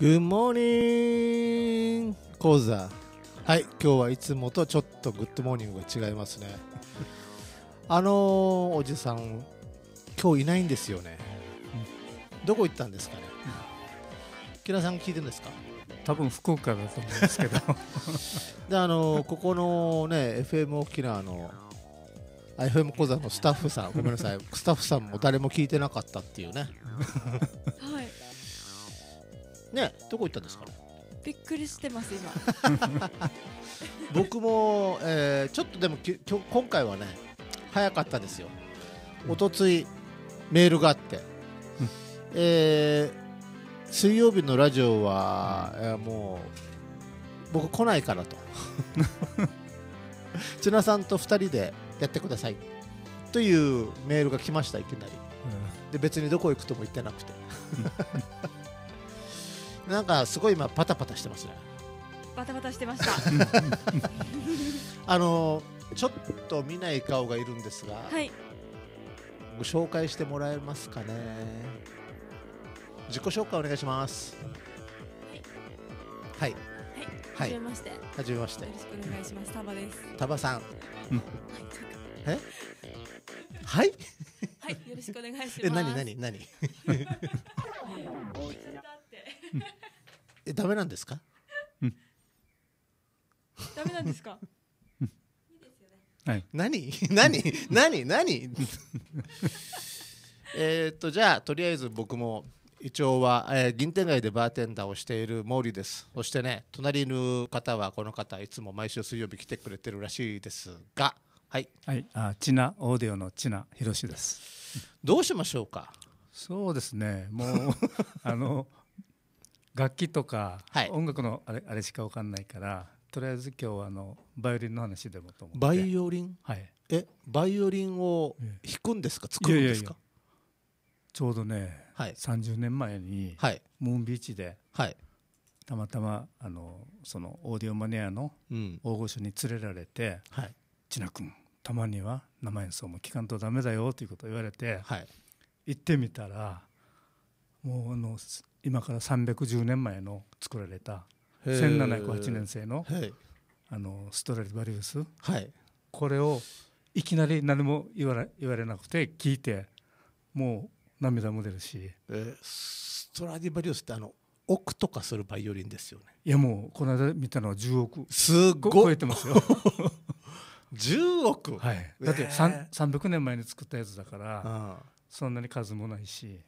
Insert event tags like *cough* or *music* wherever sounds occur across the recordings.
Good morning! 講座。はい、今日はいつもとちょっとグッドモーニングが違いますね。*laughs* あのー、おじさん、今日いないんですよね。どこ行ったんですかね。木田さん聞いてるんですか多分福岡だと思うんですけど *laughs* で、あのー、ここのね、FM 沖縄の FM 講座のスタッフさん、ごめんなさい、スタッフさんも誰も聞いてなかったっていうね。*laughs* はいねどこ行ったんですかびっくりしてます今 *laughs* 僕も、えー、ちょっとでもききょ今回はね早かったですよおと日いメールがあって、うん、えー、水曜日のラジオは、えー、もう僕来ないからと千奈 *laughs* さんと2人でやってくださいというメールが来ましたいきなり、うん、で別にどこ行くとも言ってなくてなんかすごい今パタパタしてますねパタパタしてましたあのちょっと見ない顔がいるんですが、はい、ご紹介してもらえますかね自己紹介お願いしますはいはい、はい、はじめましてはじめましてよろしくお願いしますタバですタバさん、うん、えはいはいよろしくお願いしますえ何何何 *laughs* え、ダメなんですか。ダメなんですか。はい。何、何、何、何。えっと、じゃあ、とりあえず、僕も。一応は、えー、銀天街でバーテンダーをしている毛利です。そしてね、隣の方はこの方、いつも毎週水曜日来てくれてるらしいですが、はい。はい、あ、ちな、オーディオのちな、ひろしです。どうしましょうか。そうですね。もう *laughs* あの楽器とか、はい、音楽のあれあれしか分かんないからとりあえず今日はあのバイオリンの話でもと思ってバイオリン、はい、えバイオリンを弾くんですか、ええ、作るんですかちょうどね、はい、30年前に、はい、ムーンビーチで、はい、たまたまあのそのオーディオマニアの大御所に連れられて「うん、千奈君たまには生演奏も聴かんとダメだよ」ということを言われて、はい、行ってみたらもうあの今から310年前の作られた1708年製の,、あのストラディバリウス、はい、これをいきなり何も言われ言われなくて聞いてもう涙も出るし、えー、ストラディバリウスってあの億とかするバイオリンですよねいやもうこの間見たのは10億すごい超えてますよ10 *laughs* 億、はい、だって、えー、300年前に作ったやつだから、うん、そんなに数もないし、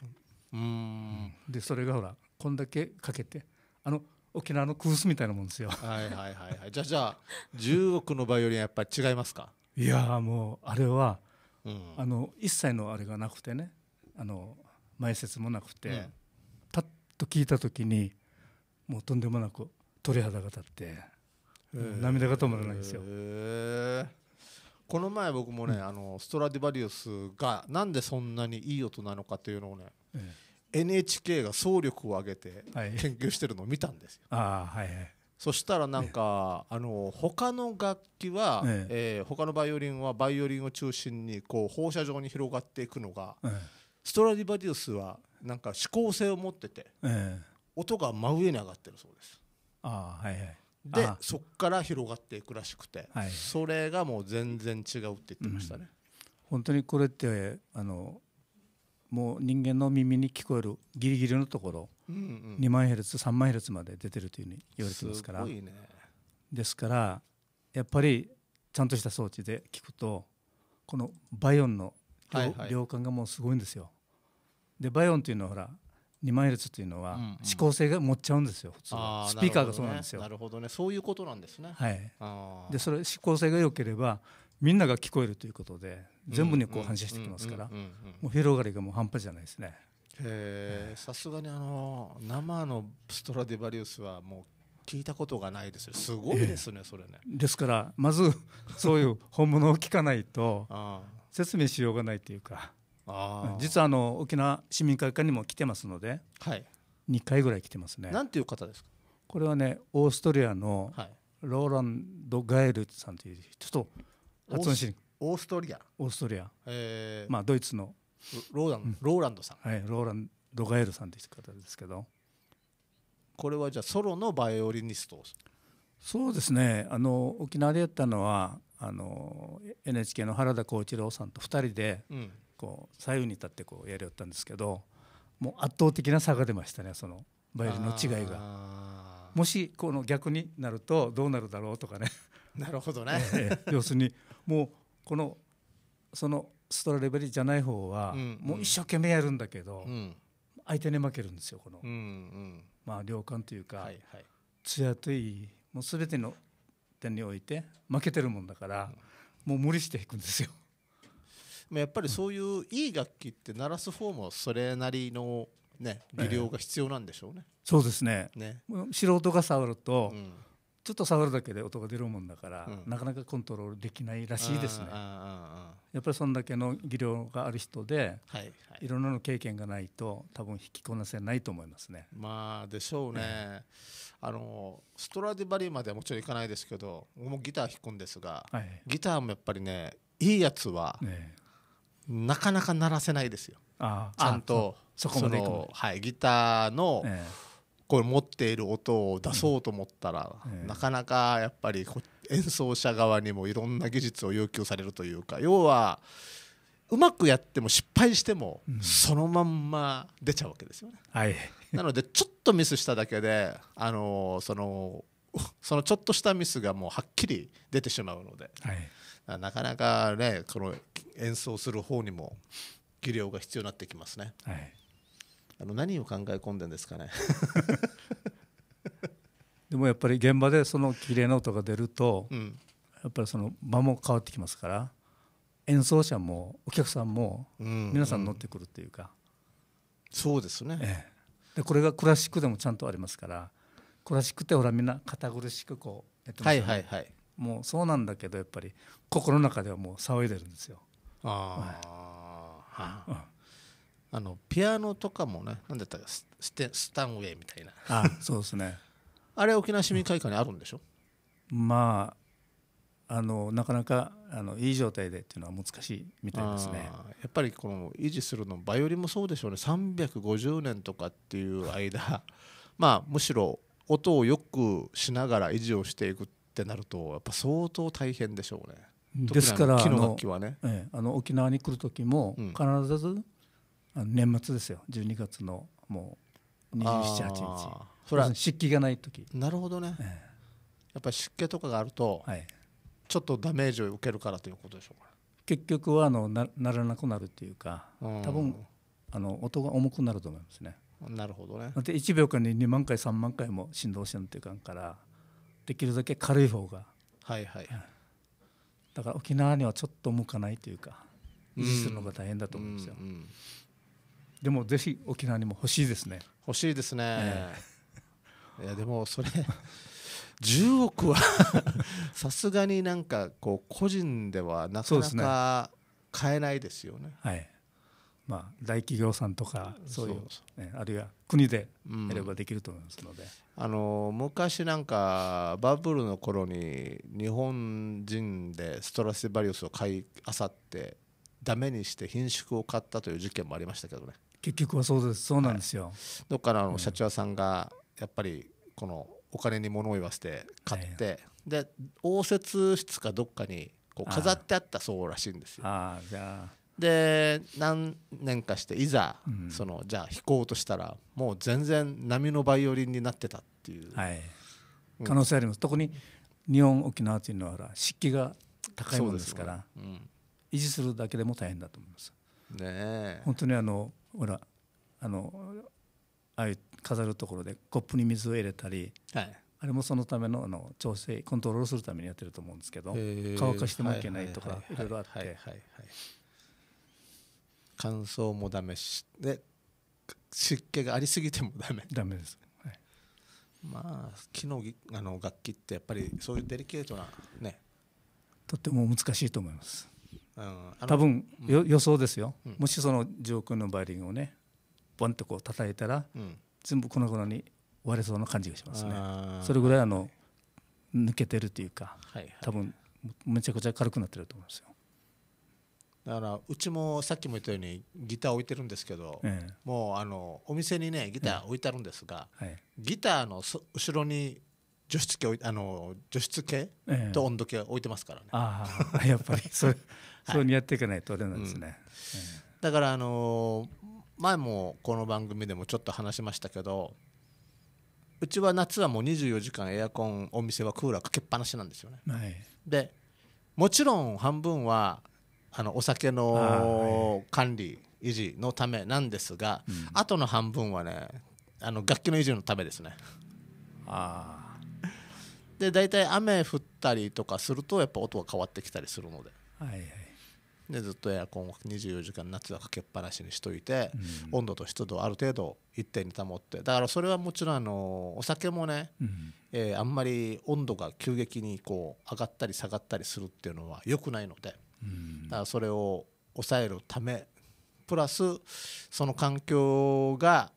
うんでそれがほらこんだけかけてあの沖縄のクースみたいなもんですよはいはいはいはいじゃあじゃあ10億のバイオリンやっぱり違いますかいやもうあれは、うん、あの一切のあれがなくてねあの前説もなくて、うん、パッと聞いた時にもうとんでもなく鳥肌が立って、涙が止まらないですよ。えーこの前僕もね、あのストラディバリウスがなんでそんなにいい音なのかというのをね、NHK が総力を挙げて研究してるのを見たんですよ。あはいはいそしたらなんか、あの他の楽器は、ええ他のバイオリンはバイオリンを中心にこう放射状に広がっていくのが、ストラディバリウスはなんか指向性を持ってて、音が真上に上がってるそうです。あはいはい、でそこから広がっていくらしくて、はい、それがもう全然違うって言ってましたね。うん、本当にこれってあのもう人間の耳に聞こえるギリギリのところ、うんうん、2万ヘルツ3万ヘルツまで出てるというふうに言われてますから、ね、ですからやっぱりちゃんとした装置で聞くとこのバイオンの量はいはい、量感がもうすごいんですよ。でバイオンというのはほら2マイルズというのは指向性が持っちゃうんですよ、うんうん、普通スピーカーがそうなんですよなるほどね、ね、そういうことなんですねはいでそれ指向性が良ければみんなが聞こえるということで全部にこう反射してきますからもう広がりがもう半端じゃないですねへえさすがにあの生のストラディバリウスはもう聞いたことがないですよすごいですね、えー、それねですからまずそういう本物を聞かないと *laughs* 説明しようがないというか実はあの沖縄市民会館にも来てますので、はい、2回ぐらい来てますね。なんていう方ですかこれはねオーストリアのローランド・ガエルさんというちょっと発音しオーストリアオーストリア、えーまあ、ドイツのローラン、うん、ローランドさん、はい、ローランド・ガエルさんという方ですけどこれはじゃあソロのバイオリニストそうですねあの沖縄でやったのはあの NHK の原田浩一郎さんと2人で、うん、こう左右に立ってこうやりよったんですけどもう圧倒的な差が出ましたねそのバイオリンの違いが。もしこの逆になるとどうなるだろうとかねなるほどね *laughs* 要するにもうこのそのストラレベバリじゃない方はもう一生懸命やるんだけど、相手に負けるんですよこの、まあ量感というか、艶といいもう全ての点において負けてるもんだから、もう無理して弾くんですよやっぱりそういういい楽器って鳴らす方もそれなりの、ね、技量が必要なんでしょうね。そうですねね素人が触ると、うん、ちょっと触るだけで音が出るもんだから、うん、なかなかコントロールできないらしいですね。やっぱりそんだけの技量がある人で、はいはい、いろんなの経験がないと多分引きこなせないと思いますね。まあでしょうね。あのストラディバリーまではもちろんいかないですけど、僕もギター弾くんですが、はい、ギターもやっぱりねいいやつは、なかなか鳴らせないですよちゃんとそこまではい、ギターの、えー、これ持っている音を出そうと思ったら、うん、なかなかやっぱり演奏者側にもいろんな技術を要求されるというか要はうまくやっても失敗しても、うん、そのまんま出ちゃうわけですよね。はい、*laughs* なのでちょっとミスしただけで、あのー、その *laughs* そのちょっとしたミスがもうはっきり出てしまうので。はいなかなかねこの演奏する方にも技量が必要になってきますね、はい、あの何を考え込んでんですかね *laughs* でもやっぱり現場でその綺麗な音が出ると、うん、やっぱりその間も変わってきますから演奏者もお客さんも皆さん乗ってくるっていうか、うんうん、そうですね、ええ、でこれがクラシックでもちゃんとありますからクラシックってほらみんな堅苦しくこうやってますよね、はいはいはいもうそうなんだけどやっぱり心の中ではもう騒いでるんですよ。ああ、はい、あのピアノとかもね何だったかステスタンウェイみたいなあそうですね *laughs* あれ沖縄市民会館にあるんでしょ、うん、まああのなかなかあのいい状態でっていうのは難しいみたいですねやっぱりこの維持するのバイオリンもそうでしょうね350年とかっていう間 *laughs* まあむしろ音をよくしながら維持をしていくってってなるとやっぱ相当大変でしょうね。ですから、ね、あの沖縄に来る時も必ず、うん、あの年末ですよ12月のもう27、8日それは湿気がない時なるほどね、ええ、やっぱり湿気とかがあると、はい、ちょっとダメージを受けるからということでしょうか、結局はあのなならなくなるっていうか、うん、多分あの音が重くなると思いますねなるほどねだって1秒間に2万回3万回も振動してんっていうかんからできるだけ軽い方がはいはい、だから沖縄にはちょっと向かないというか維持するのが大変だと思うんですよ、うんうん、でもぜひ沖縄にも欲しいですね欲しいですね、ええ、いやでもそれ10 *laughs* 億は *laughs* さすがになんかこう個人ではなかなか買えないですよね、ね、はいまあ、大企業さんとかそういうあるいは国でやればできると思いますので、うん、あの昔なんかバブルの頃に日本人でストラスバリウスを買いあさってダメにして品種を買ったという事件もありましたけどね結局はそうですそうなんですよ、はい、どっかの社長さんがやっぱりこのお金に物を言わせて買って、で応接室かどっかにこう飾ってあったそうらしいんですよ。ああじゃあで何年かしていざ、そのじゃあ弾こうとしたらもう全然波のバイオリンになってたっていう、はい、可能性あります、うん、特に日本沖縄というのは湿気が高いものですから、うん、維持するだけでも大変だと思います。ね、本当にあのほらあのああいう飾るところでコップに水を入れたり、はい、あれもそのためのあの調整コントロールするためにやってると思うんですけど乾かしてもいけないとかいろいろあって。乾燥もダメしで湿気がありすぎてもダメダメです、はい、まあ木のあの楽器ってやっぱりそういうデリケートなねとても難しいと思います、うん、多分、うん、予想ですよ、うん、もしその上空のバイオリンをねボンとこう叩いたら、うん、全部粉々に割れそうな感じがしますねそれぐらいあの、抜けてるというか、はいはい、多分めちゃくちゃ軽くなってると思いますよだからうちもさっきも言ったようにギター置いてるんですけど、ええ、もうあのお店にねギター置いてあるんですが、え、ギターのそ後ろに除湿器あの除湿系と温度計置いてますからね、ああ *laughs* やっぱりそう, *laughs* はい、そうにやっていかないとあれなんですね、うん、だからあの前もこの番組でもちょっと話しましたけどうちは夏はもう24時間エアコンお店はクーラーかけっぱなしなんですよね、はい、でもちろん半分はあのお酒の管理維持のためなんですが、あ、と、の半分はねあの楽器の維持のためですね。あで大体雨降ったりとかするとやっぱ音が変わってきたりするので,、はいはい、でずっとエアコンを24時間夏はかけっぱなしにしといて、うん、温度と湿度をある程度一定に保ってだからそれはもちろんあのお酒もね、うん、えー、あんまり温度が急激にこう上がったり下がったりするっていうのは良くないので。だからそれを抑えるためプラスその環境が、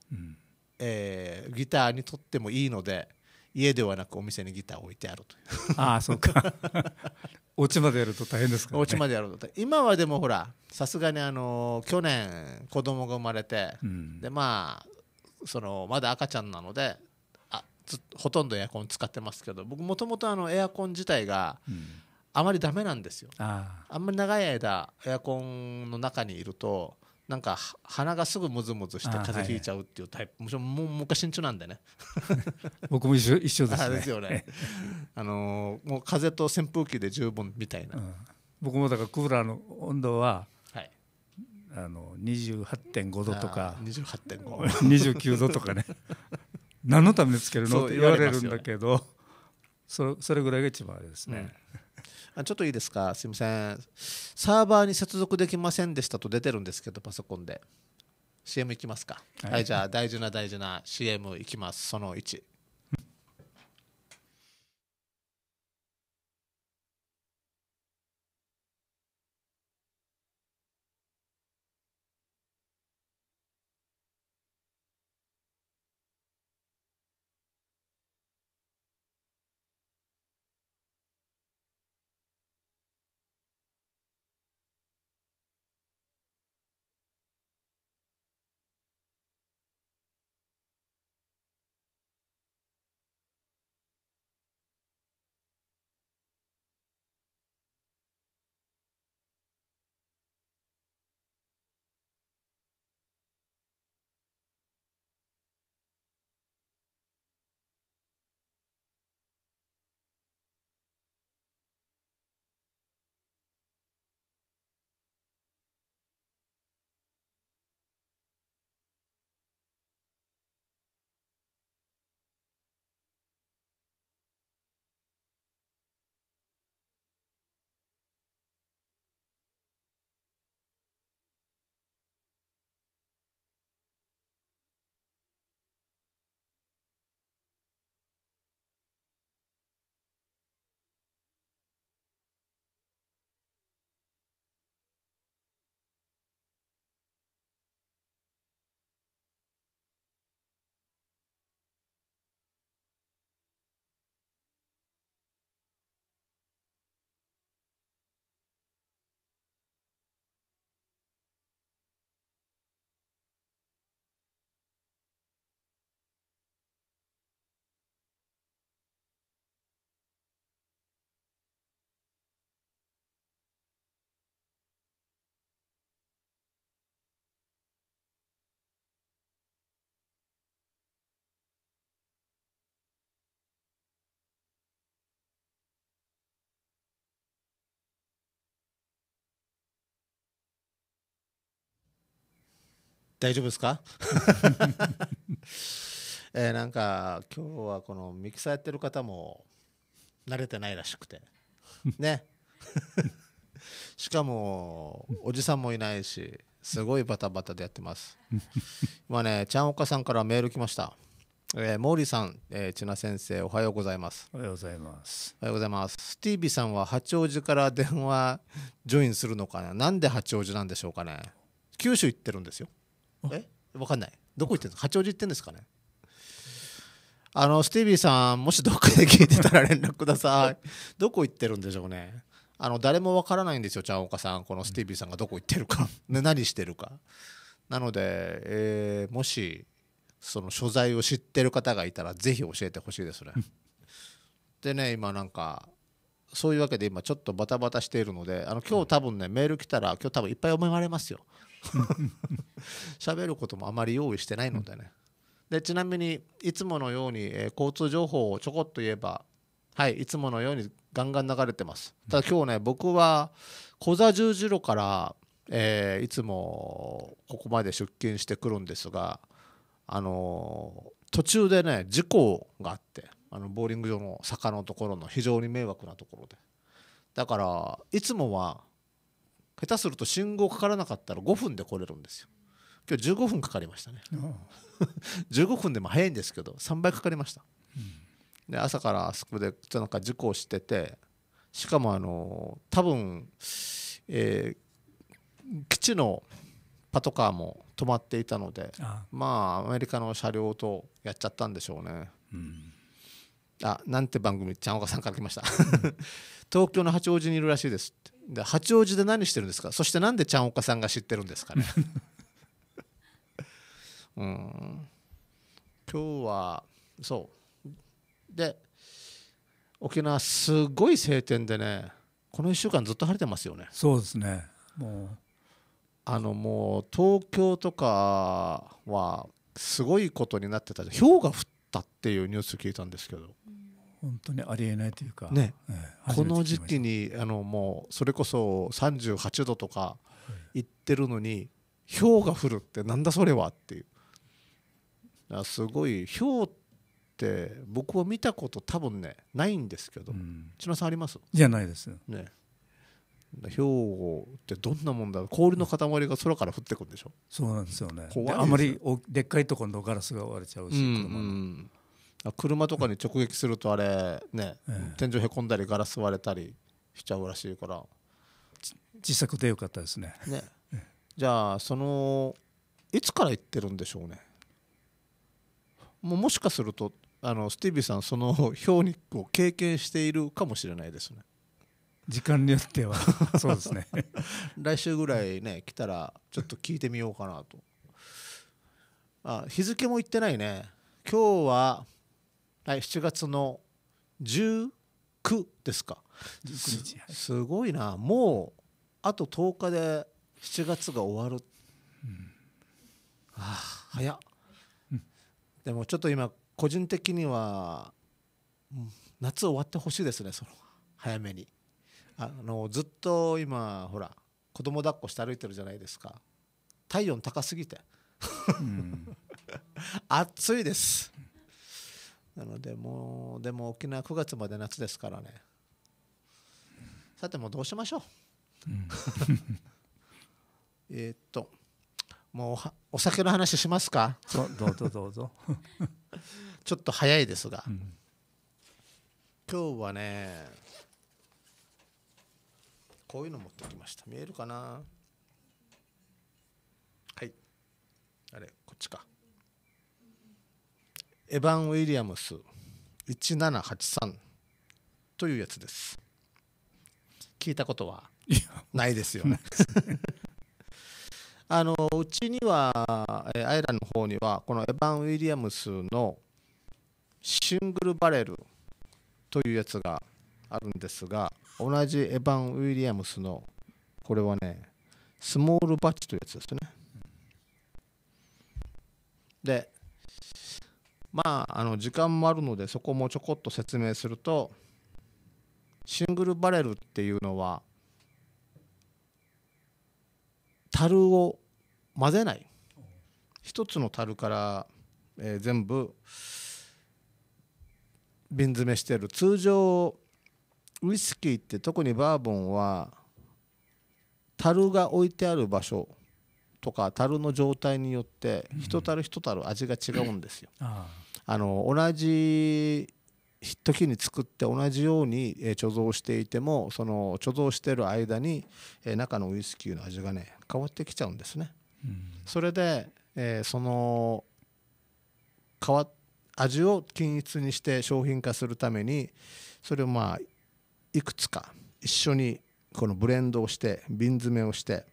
えー、ギターにとってもいいので家ではなくお店にギターを置いてあるというああそうか *laughs* お家までやると大変ですから、ね、お家までやると今はでもほらさすがにあの去年子供が生まれて、うん、でまあそのまだ赤ちゃんなのであほとんどエアコン使ってますけど僕もともとエアコン自体が、うんあまりダメなんですよあんまり長い間エアコンの中にいるとなんか鼻がすぐムズムズして風邪ひいちゃうっていうタイプ、はい、もちろんも昔んちなんでね *laughs* 僕も一緒一緒ですね *laughs* ですよねあのもう風と扇風機で十分みたいな、うん、僕もだからクーラーの温度は、はい、あの28.5度とか28.529 *laughs* 度とかね何のためにつけるのって言われるんだけどそ,、れぐらいが一番あれですね、うんあちょっといいですかすいませんサーバーに接続できませんでしたと出てるんですけどパソコンで CM いきますか、はい、はい、じゃあ大事な大事な CM いきますその1大丈夫ですか *laughs* えなんか今日はこのミキサーやってる方も慣れてないらしくてね *laughs* しかもおじさんもいないしすごいバタバタでやってます今ねちゃんおかさんからメール来ましたえー、毛利さん、えー、千奈先生おはようございますおはようございますおはようございますスティービーさんは八王子から電話ジョインするのかななんで八王子なんでしょうかね九州行ってるんですよえわかんないどこ行ってんの八王子行ってんですかねあのスティービーさんもしどっかで聞いてたら連絡ください *laughs* どこ行ってるんでしょうねあの誰もわからないんですよちゃんおかさんこのスティービーさんがどこ行ってるか、*laughs* ね、何してるかなので、えー、もしその所在を知ってる方がいたらぜひ教えてほしいですねでね今なんかそういうわけで今ちょっとバタバタしているのであの今日多分ね、うん、メール来たら今日多分いっぱい思われますよ *laughs* 喋ることもあまり用意してないのでね、うん、でちなみにいつものように、えー、交通情報をちょこっと言えばはいいつものようにガンガン流れてますただ今日ね、僕は小座十字路から、えー、いつもここまで出勤してくるんですがあのー、途中でね事故があってあのボーリング場の坂のところの非常に迷惑なところでだからいつもは下手すると信号かからなかったら5分で来れるんですよ今日15分かかりましたね15 *laughs* 分でも早いんですけど3倍かかりました、うん、で朝からあそこでなんか事故をしててしかもあの多分、えー、基地のパトカーも止まっていたのでまあアメリカの車両とやっちゃったんでしょうね、うん、あなんて番組ちゃんおかさんから来ました *laughs* 東京の八王子にいるらしいですってで八王子で何してるんですかそしてなんでちゃんおかさんが知ってるんですかね *laughs* うん今日はそうで沖縄すごい晴天でねこの1週間ずっと晴れてますよねそうですねもうあのもう東京とかはすごいことになってたうが降ったっていうニュース聞いたんですけど、本当にありえないというか、ね、はい、この時期にあのもうそれこそ38度とか行ってるのに、氷が降るってなんだそれはっていうあすごい氷って僕は見たこと多分ねないんですけど、うん、千葉さんありますいやないですね氷ってどんなもんだ氷の塊が空から降ってくるんでしょそうなんですよね怖いあまりおでっかいところのガラスが割れちゃうし、うん、うん、車とかに直撃するとあれね、天井へこんだりガラス割れたりしちゃうらしいから小さくてよかったですねねじゃあそのいつから行ってるんでしょうねももしかするとあのスティービーさんその表肉を経験しているかもしれないですね時間によっては *laughs* そうですね *laughs* 来週ぐらいね来たらちょっと聞いてみようかなとあ日付も行ってないね今日はい、7月の19ですかすすごいなもうあと10日で7月が終わる、うん、あ早っ、でもちょっと今個人的には夏終わってほしいですねその早めにあのずっと今ほら子供抱っこして歩いてるじゃないですか体温高すぎてうん、*laughs* 暑いですなのでもうでも沖縄9月まで夏ですからねさてもうどうしましょう、うん、えっともうお酒の話しますかどうぞどうぞちょっと早いですが、うん、今日はねこういうの持ってきました見えるかなはいあれこっちかエヴァン・ウィリアムス1783というやつです聞いたことはないですよ *laughs* あのうちにはアイランの方にはこのエヴァン・ウィリアムスのシングルバレルというやつがあるんですが同じエヴァン・ウィリアムスのこれはねスモールバッチというやつですねでまああの時間もあるのでそこもちょこっと説明するとシングルバレルっていうのは樽を混ぜない一つの樽から、えー、全部瓶詰めしてる通常ウイスキーって特にバーボンは樽が置いてある場所とか樽の状態によって一樽一樽味が違うんですよ。うんあの同じ時に作って同じように貯蔵していてもその貯蔵してる間に中のウイスキーの味がね変わってきちゃうんですね。それで、えその変わ味を均一にして商品化するためにそれをまあいくつか一緒にこのブレンドをして瓶詰めをして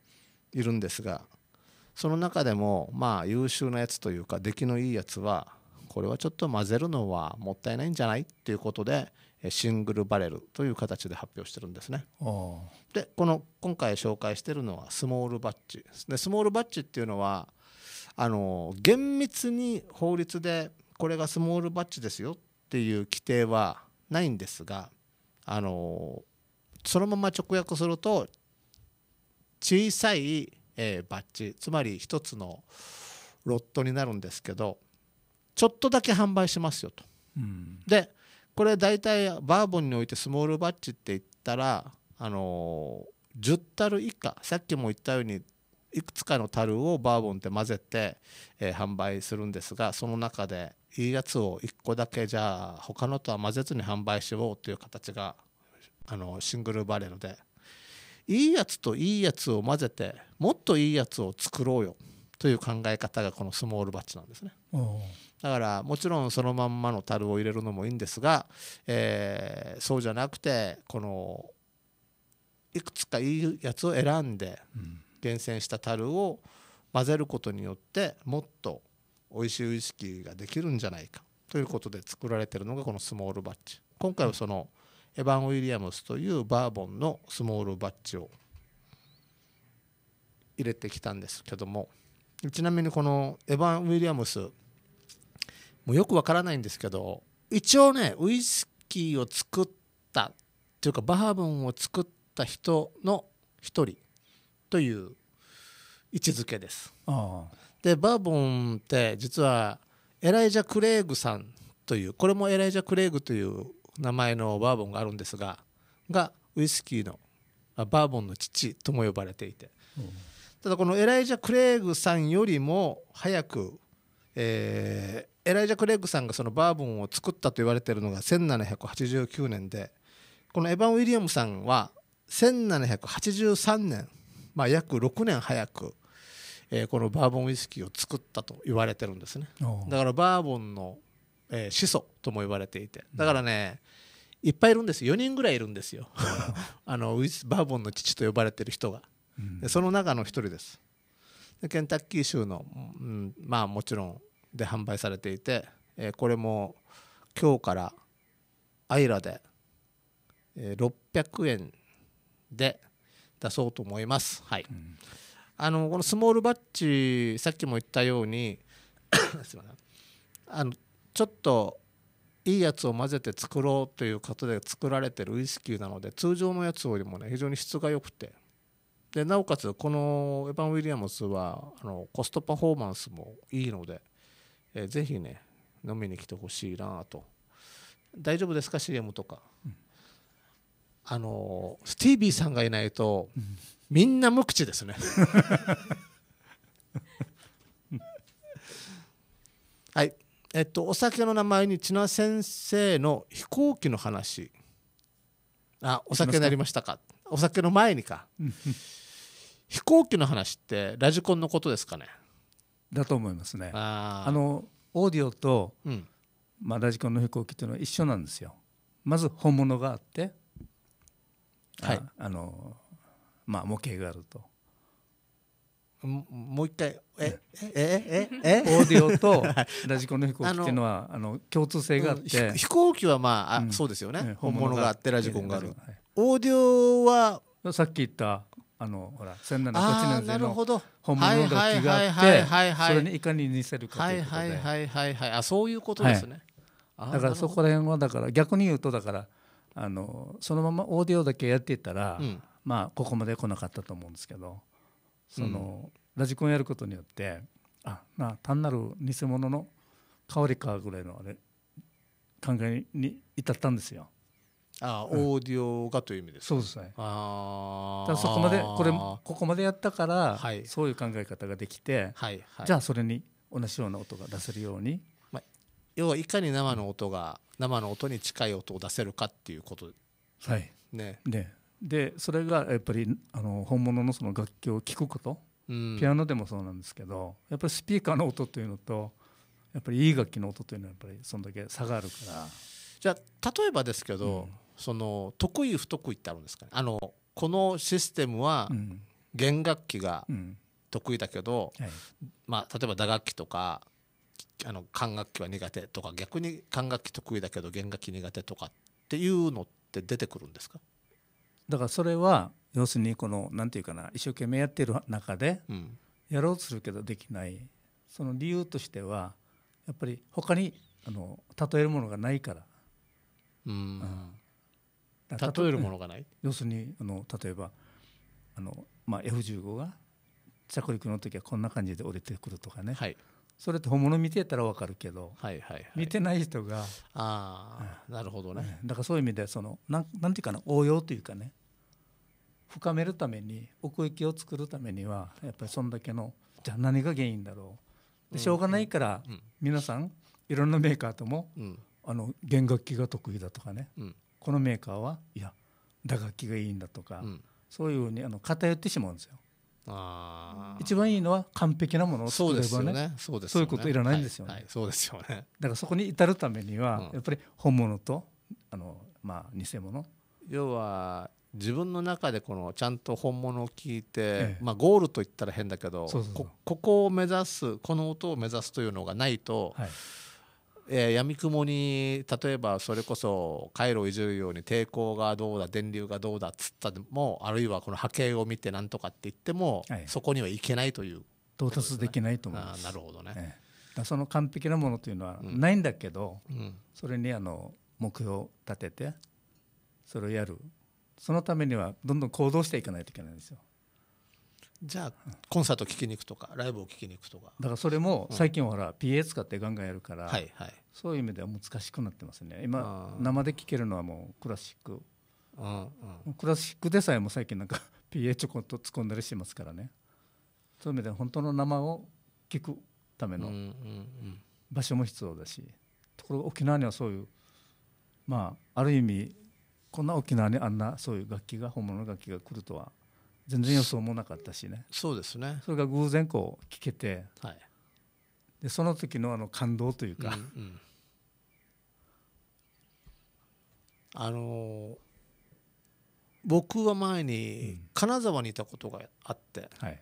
いるんですがその中でもまあ優秀なやつというか出来のいいやつはこれはちょっと混ぜるのはもったいないんじゃないっていうことでシングルバレルという形で発表してるんですね。でこの今回紹介してるのはスモールバッジでスモールバッジっていうのはあの厳密に法律でこれがスモールバッジですよっていう規定はないんですがあのそのまま直訳すると小さい、えー、バッジつまり1つのロットになるんですけどちょっとだけ販売しますよと、うん、でこれ大体バーボンにおいてスモールバッチって言ったら、あの10樽以下さっきも言ったようにいくつかの樽をバーボンって混ぜて、えー、販売するんですがその中でいいやつを1個だけじゃあ他のとは混ぜずに販売しようという形があのシングルバレルでいいやつといいやつを混ぜてもっといいやつを作ろうよという考え方がこのスモールバッチなんですね。だからもちろんそのまんまの樽を入れるのもいいんですが、えー、そうじゃなくてこのいくつかいいやつを選んで厳選した樽を混ぜることによってもっと美味しいウイスキーができるんじゃないかということで作られてるのがこのスモールバッジ今回はそのエヴァン・ウィリアムスというバーボンのスモールバッジを入れてきたんですけどもちなみにこのエヴァン・ウィリアムスもうよくわからないんですけど一応ねウイスキーを作ったというかバーボンを作った人の一人という位置づけです。でバーボンって実はエライジャ・クレイグさんというこれもエライジャ・クレイグという名前のバーボンがあるんですががウイスキーのバーボンの父とも呼ばれていて、うん、ただこのエライジャ・クレイグさんよりも早く、えエライジャ・クレッグさんがそのバーボンを作ったと言われているのが1789年でこのエヴァン・ウィリアムさんは1783年、まあ、約6年早く、えー、このバーボンウイスキーを作ったと言われてるんですねだからバーボンの、えー、始祖とも言われていてだからね、うん、いっぱいいるんです4人ぐらいいるんですよ *laughs* あのバーボンの父と呼ばれてる人が、うん、その中の1人ですケンタッキー州の、うん、まあもちろんで販売されていて、えこれも今日からアイラで、え600円で出そうと思います。はい、うん、あのこのスモールバッジさっきも言ったように *coughs* すませんあのちょっといいやつを混ぜて作ろうということで作られてるウイスキーなので通常のやつよりもね非常に質が良くてでなおかつこのエヴァン・ウィリアムスはあのコストパフォーマンスもいいのでえー、ぜひね飲みに来てほしいなと大丈夫ですか CM とか、うん、あのスティービーさんがいないと、うん、みんな無口ですねはいえっとお酒の名前に千奈先生の飛行機の話あお酒になりましたかお酒の前にか飛行機の話ってラジコンのことですかねだと思いますね。あのオーディオと、うん、まあ、ラジコンの飛行機というのは一緒なんですよ。まず本物があって、はい、ああのまあ模型があると。もう一回ええええオーディオと *laughs* ラジコンの飛行機っていうのはあの共通性があって、うん、飛行機はまあ、うん、そうですよね、本物があってラジコンがある、オーディオはさっき言ったあのほら千七百8年代の本物の楽器があってそれにいかに似せるかということではいはいはいあそういうことですね、はい、だからそこら辺はだから逆に言うとだからあのそのままオーディオだけやっていたら、うん、まあここまで来なかったと思うんですけどその、うん、ラジコンやることによってあまあ単なる偽物の香りかぐらいのあれ考えに至ったんですよ。あオーディオがという意味ですそうですねあだそこまでこれここまでやったから、はい、そういう考え方ができて、はいはい、じゃあそれに同じような音が出せるように、まあ、要はいかに生の音が生の音に近い音を出せるかっていうことはいねでそれがやっぱりあの本物のその楽器を聴くこと、うん、ピアノでもそうなんですけどやっぱりスピーカーの音というのとやっぱりいい楽器の音というのはやっぱりそんだけ差があるからじゃあ例えばですけど、うんその得意不得意ってあるんですかねあのこのシステムは弦楽器が得意だけど、うんはい、まあ、例えば打楽器とかあの管楽器は苦手とか逆に管楽器得意だけど弦楽器苦手とかっていうのって出てくるんですかだからそれは要するにこの何て言うかな一生懸命やってる中でやろうとするけどできないその理由としてはやっぱり他にあに例えるものがないから。うん、うん例えるものがない要するにあの例えばあの、まあ、F15 が着陸の時はこんな感じで降りてくるとかね、はい、それって本物見てたら分かるけど、はいはいはい、見てない人があ、うん、なるほどね、だからそういう意味でそのなんなんていうかな応用というかね深めるために奥行きを作るためにはやっぱりそんだけのじゃあ何が原因だろうでしょうがないから、皆さんいろんなメーカーとも、うん、あの弦楽器が得意だとかね、うん、このメーカーはいや打楽器がいいんだとか、うん、そういうふうにあの偏ってしまうんですよ。あ一番いいのは完璧なものを作ればねそうねそうでねそういうこといらないんですよね、はいはい、そうですよねだからそこに至るためには、やっぱり本物とあの、まあ、偽物要は自分の中でこのちゃんと本物を聞いて、ええ、まあ、ゴールといったら変だけどそそううここを目指すこの音を目指すというのがないと、はい、えみくもに例えばそれこそ回路をいじるように抵抗がどうだ電流がどうだっつったもあるいはこの波形を見て何とかって言っても、はい、そこにはいけないという、ね、到達できないと思いますなるほどね、ええ、その完璧なものというのはないんだけど、うん、それにあの目標を立ててそれをやるそのためにはどんどん行動していかないといけないんですよじゃあコンサート聴きに行くとかライブを聴きに行くとかだからそれも最近ほら、PA 使ってガンガンやるから、はいはい、そういう意味では難しくなってますね今生で聴けるのはもうクラシッククラシックでさえも最近なんか PA ちょこっと突っ込んだりしてますからねそういう意味では本当の生を聴くための場所も必要だし、ところが沖縄にはそういうまあある意味こんな沖縄にあんなそういう楽器が本物の楽器が来るとは全然予想もなかったしねそうですねそれが偶然こう聞けて、はい、でその時のあの感動というか、うんうん、あの僕は前に金沢にいたことがあって、うん、はい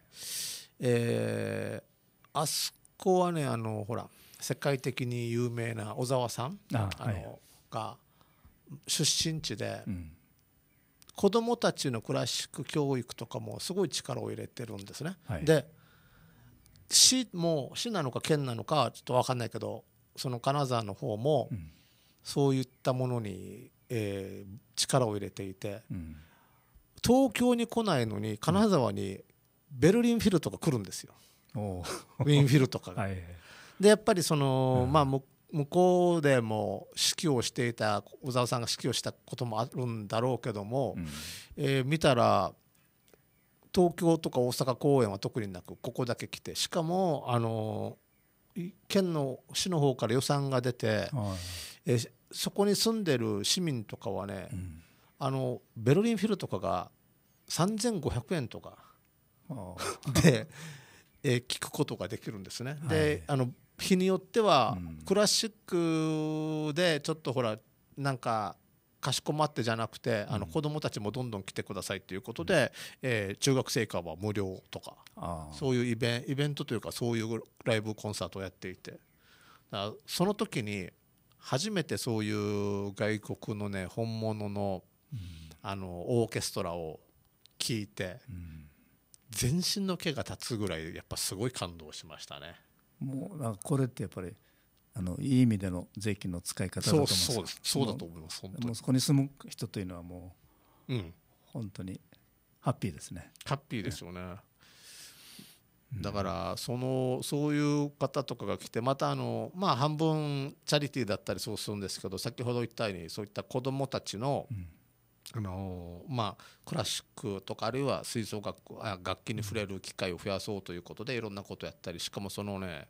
えー、あそこはねあのほら世界的に有名な小沢さんあの、はい、が出身地で、うん子どもたちのクラシック教育とかもすごい力を入れてるんですね。はい、で市も市なのか県なのかちょっと分かんないけどその金沢の方もそういったものに、えー、力を入れていて、うん、東京に来ないのに金沢にベルリンフィルとか来るんですよ、うん、ウィンフィルとかが。*laughs* はい、でやっぱりその、うん、まあ向こうでも指揮をしていた小沢さんが指揮をしたこともあるんだろうけども、うん、えー、見たら東京とか大阪公演は特になくここだけ来てしかもあの県の市の方から予算が出て、はい、えー、そこに住んでる市民とかはね、うん、あのベルリンフィルとかが3500円とかで、えー、聞くことができるんですね。はい、であの日によってはクラシックでちょっとほらなんかかしこまってじゃなくて、あの子どもたちもどんどん来てくださいということで、え中学生以下は無料とかそういうイベイベントというかそういうライブコンサートをやっていてだその時に初めてそういう外国のね本物のあのオーケストラを聴いて、全身の毛が立つぐらいやっぱすごい感動しましたね。もうなんかこれってやっぱりあのいい意味での税金の使い方だと思いますそうそうだと思いますもうそこに住む人というのはもう、うん、本当にハッピーですねハッピーですよね、うん、だからそのそういう方とかが来てまたあの、まあ、半分チャリティーだったりそうするんですけど先ほど言ったようにそういった子どもたちの、うんあのまあ、クラシックとかあるいは吹奏楽あ楽器に触れる機会を増やそうということでいろんなことをやったりしかもそのね、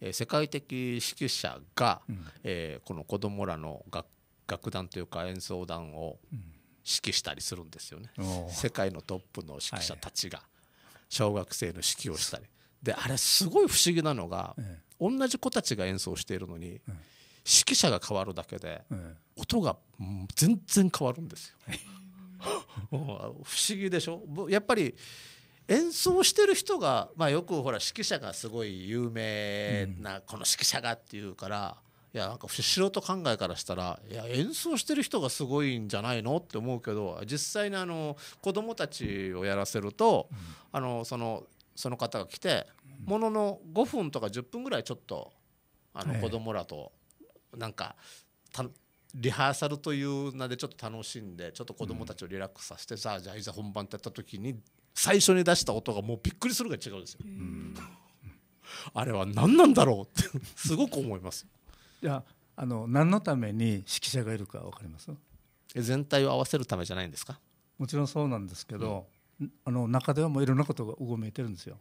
え世界的指揮者が、うん、えー、この子供らの楽楽団というか演奏団を指揮したりするんですよね、うん、世界のトップの指揮者たちが小学生の指揮をしたり、はい、であれすごい不思議なのが、同じ子たちが演奏しているのに。うん指揮者が変わるだけで、音が全然変わるんですよ *laughs* 不思議でしょやっぱり演奏してる人が、まあ、よくほら指揮者がすごい有名なこの指揮者がっていうから、いやなんか素人考えからしたらいや演奏してる人がすごいんじゃないのって思うけど実際にあの子供たちをやらせると、あのそのその方が来てものの5分とか10分ぐらいちょっとあの子供らとなんかたリハーサルという名でちょっと楽しんでちょっと子供たちをリラックスさせて、さあじゃあいざ本番ってやった時に最初に出した音がもうびっくりするが違うんですよ。あれは何なんだろうって *laughs* すごく思います。いやあの何のために指揮者がいるか分かります全体を合わせるためじゃないんですかもちろんそうなんですけど、うん、あの中ではもういろんなことがうごめいてるんですよ、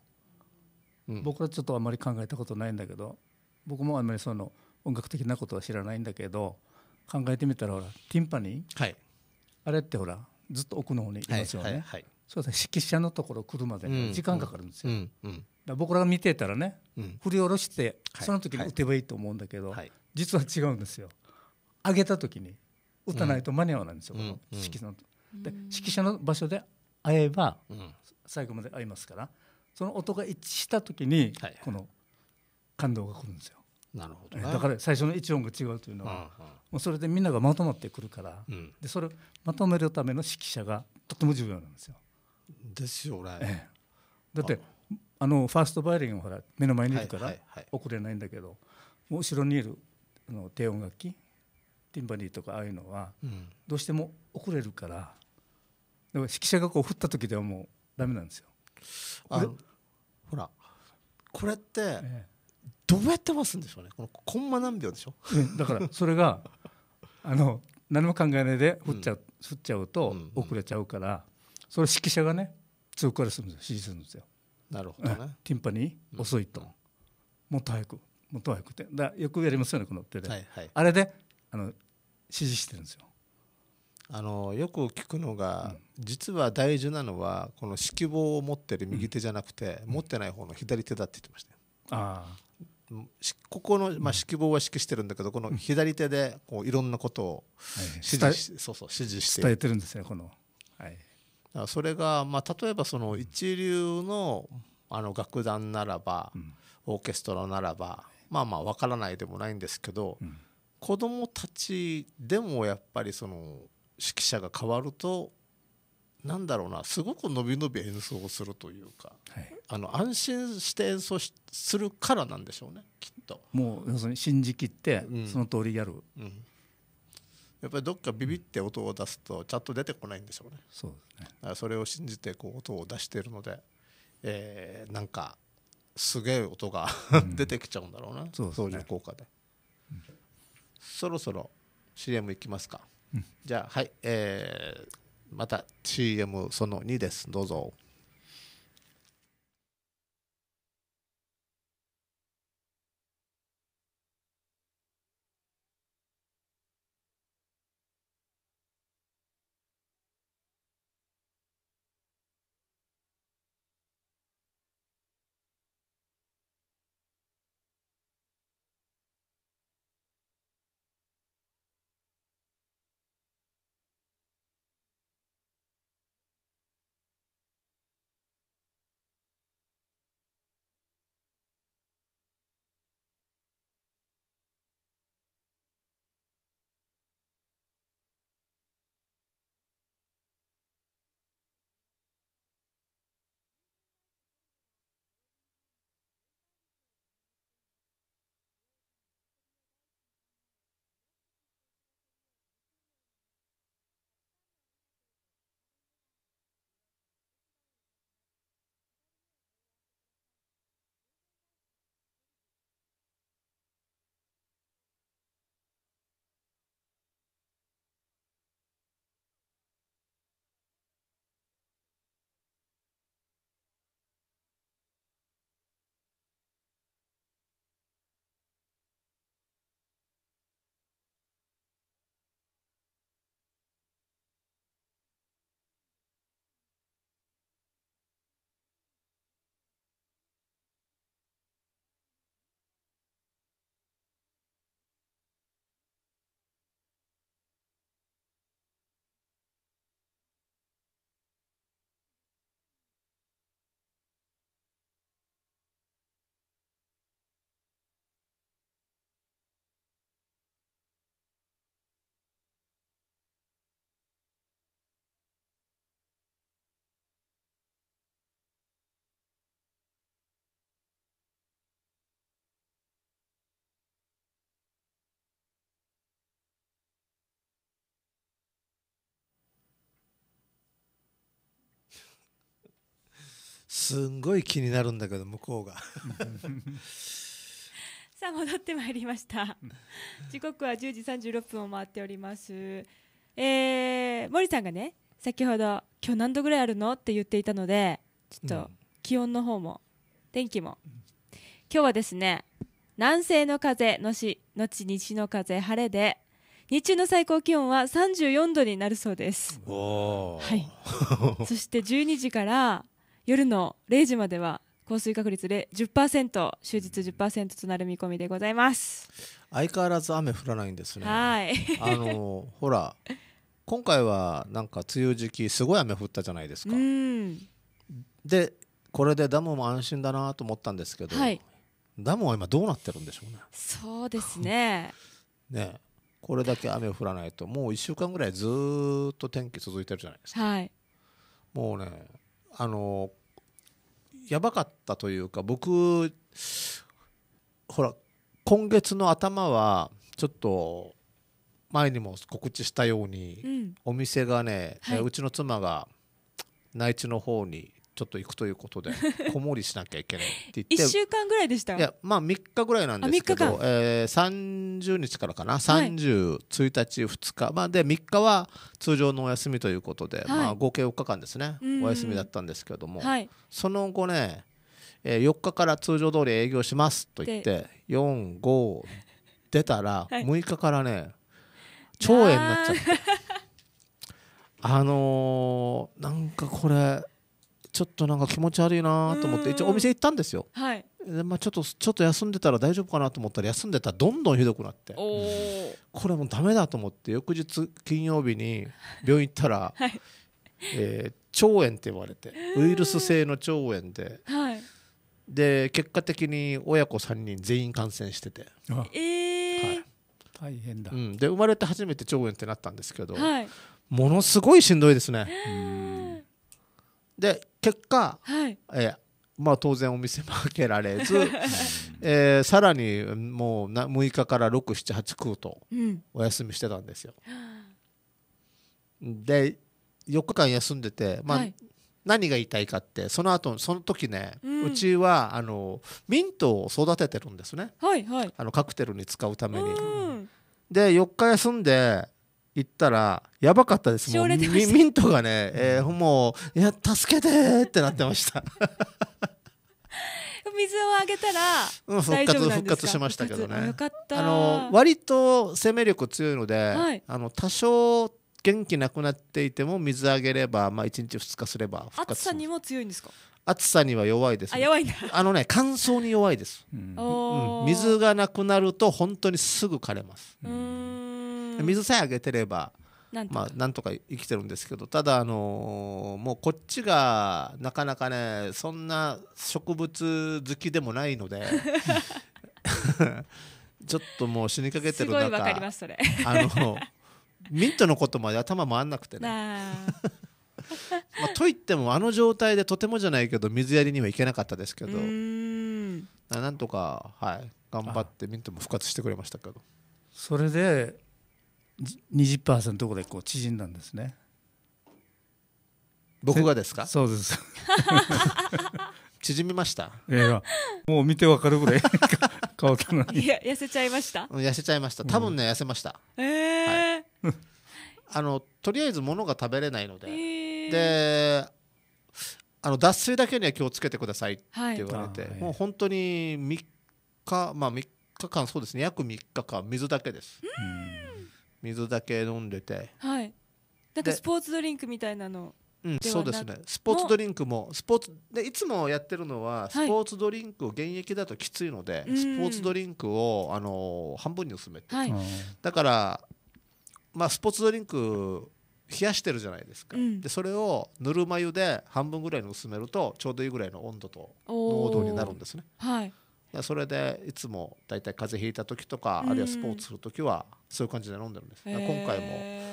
うん、僕はちょっとあまり考えたことないんだけど僕もあんまりその音楽的なことは知らないんだけど考えてみたらほらティンパニー、はい、あれってほらずっと奥の方にいますよね、はいはい、そうだ指揮者のところ来るまで時間かかるんですよ、うんうんうん、僕らが見てたらね、うん、振り下ろして、その時に打てばいいと思うんだけど、はい実は違うんですよ上げた時に打たないと間に合わないんですよ、この指揮者の、で指揮者の場所で会えば、うん、最後まで会いますからその音が一致した時に、はいこの感動が来るんですよなるほど、ね、だから最初の1音が違うというのは、うんうん、もうそれでみんながまとまってくるから、うん、でそれをまとめるための指揮者がとても重要なんですよ。ですよね。ええ、だってあのファーストバイオリンはほら目の前にいるから遅れないんだけど、もう後ろにいるあの低音楽器ティンバニーとかああいうのは、どうしても遅れるからだから指揮者がこう振った時ではもうダメなんですよ。あほらこれって、ええどうやって回すんでしょうねこのコンマ何秒でしょ、ね、だからそれがあの何も考えないで振っちゃう,、振っちゃうと遅れちゃうから、それ指揮者がね強くからするんです指示するんですよ。なるほどね、ティンパニー遅いと、うもっと早くもっと早くてだよくやりますよねこの手で、はいはい、あれであの指示してるんですよ。あのよく聞くのが、うん、実は大事なのはこの指揮棒を持ってる右手じゃなくて、うん、持ってない方の左手だって言ってましたよ。あここの、まあ、指揮棒は指揮してるんだけどこの左手でこういろんなことを指示し,、そうそう指示して伝えてるんですねこの、はい、それが、まあ、例えばその一流のあの楽団ならば、オーケストラならばまあまあ分からないでもないんですけど、うん、子どもたちでもやっぱりその指揮者が変わるとなんだろうなすごく伸び伸び演奏するというか、はい、あの安心して演奏するからなんでしょうねきっともう要するに信じきってその通りやる、うん、うん、やっぱりどっかビビって音を出すとちゃんと出てこないんでしょうねそうですねそれを信じてこう音を出しているので、えー、なんかすげえ音が *laughs* 出てきちゃうんだろうな、うん、そう、ね、そういう効果で、うん、そろそろ CM いきますか、じゃあはいえーまた CM その2です。どうぞ。すんごい気になるんだけど向こうが *laughs* さあ戻ってまいりました時刻は10時36分を回っておりますえー、森さんがね先ほど今日何度ぐらいあるのって言っていたのでちょっと気温の方も天気も今日はですね南西の風のしのち西の風晴れで日中の最高気温は34度になるそうです。はい、*laughs* そして12時から夜の0時までは降水確率で10%終日10%となる見込みでございます相変わらず雨降らないんですねはいあのほら今回はなんか梅雨時期すごい雨降ったじゃないですかでこれでダムも安心だなと思ったんですけど、はい、ダムは今どうなってるんでしょうねそうですね *laughs* ねこれだけ雨降らないともう1週間ぐらいずっと天気続いてるじゃないですか、はい、もうねあのやばかったというか僕ほら今月の頭はちょっと前にも告知したように、うん、お店がね、はい、うちの妻が内地の方にちょっと行くということでこも *laughs* りしなきゃいけないって言って1週間ぐらいでしたいやまあ3日ぐらいなんですけど、えー、30日からかな301、はい、日2日まあで3日は通常のお休みということで、はい、まあ、合計4日間ですねお休みだったんですけれども、はい、その後ね、えー、4日から通常通り営業しますと言って45出たら6日からね、超炎になっちゃって。あのー、なんかこれちょっとなんか気持ち悪いなと思って一応お店行ったんですよ、はい、まあ、ちょっとちょっと休んでたら大丈夫かなと思ったら休んでたらどんどんひどくなってこれもうだめだと思って翌日金曜日に *laughs* 病院行ったら、はい、えー、腸炎って言われてウイルス性の腸炎で、はい、で結果的に親子3人全員感染しててえー、はい、大変だ、うん、で生まれて初めて腸炎ってなったんですけど、はい、ものすごいしんどいですね。で結果、はいえーまあ、当然お店も開けられず、*laughs* えー、さらにもうな6日から678食うとお休みしてたんですよ。うん、で4日間休んでて、まあ、はい、何が言いたいかってその後その時ね、うん、うちはあのミントを育ててるんですね、はいはい、あのカクテルに使うために。うん、で4日休んで行ったらやばかったですもうミミントがね、えー、もういや助けてってなってました *laughs* 水をあげたら大丈夫復活しましたけどねあの割と生命力強いので、はい、あの多少元気なくなっていても水あげれば、まあ、1日2日すれば暑さにも強いんですか暑さには弱いです、ね、あ *laughs* のね乾燥に弱いです、うんうん、水がなくなると本当にすぐ枯れます、うん水さえあげてればなんまあ、なんとか生きてるんですけどただ、あのー、もうこっちがなかなかねそんな植物好きでもないので *laughs* *laughs* ちょっともう死にかけてる中すごいかりますそれあのミントのことまで頭回んなくてね。*laughs* まあ、といってもあの状態でとてもじゃないけど水やりにはいけなかったですけどなんとか、はい、頑張ってミントも復活してくれましたけどそれで20%ぐらいこう縮んだんですね僕がですかそうです *laughs* 縮みましたいやいやもう見てわかるぐらい *laughs* 変わったのにいや痩せちゃいました痩せちゃいました多分ね、痩せましたええーはい、あのとりあえず物が食べれないので、えー、であの脱水だけには気をつけてくださいって言われて、はい、もう本当に3日まあ3日間そうですね約3日間水だけですうん水だけ飲んでてはいなんかスポーツドリンクみたいなのうん、そうですねスポーツドリンクもスポーツでいつもやってるのは、スポーツドリンクを現役だときついので、スポーツドリンクを、あのー、半分に薄めて、はい、だから、まあ、スポーツドリンク冷やしてるじゃないですか、うん、でそれをぬるま湯で半分ぐらいに薄めるとちょうどいいぐらいの温度と濃度になるんですね、はい、それでいつも大体風邪ひいた時とか、あるいはスポーツする時はそういう感じで飲んでるんです、今回も、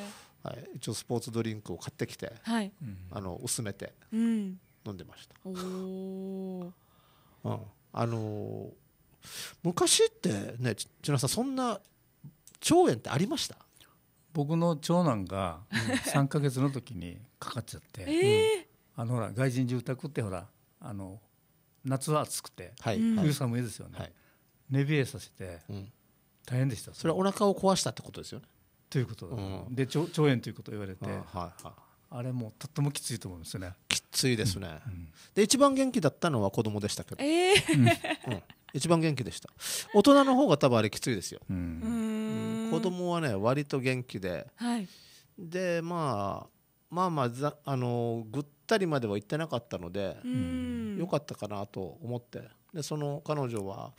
はい、一応スポーツドリンクを買ってきて、はい、あの薄めて飲んでました、うんあのー、昔ってね千奈さんそんな腸炎ってありました僕の長男が *laughs* 三か月の時にかかっちゃって、えー、あのほら外人住宅ってほらあの夏は暑くて、はい、冬寒いですよね、はい、寝冷えさせて、うん大変でしたそれはお腹を壊したってことですよねということうん、で腸腸炎ということを言われて、はいはい、あれもとってもきついと思いますねきついですね、うん、で一番元気だったのは子供でしたけど、えーうん、一番元気でした大人の方が多分あれきついですよ、うん、子供はね割と元気で、はい、でまあまあまああのぐったりまでは行ってなかったのでよかったかなと思ってでその彼女は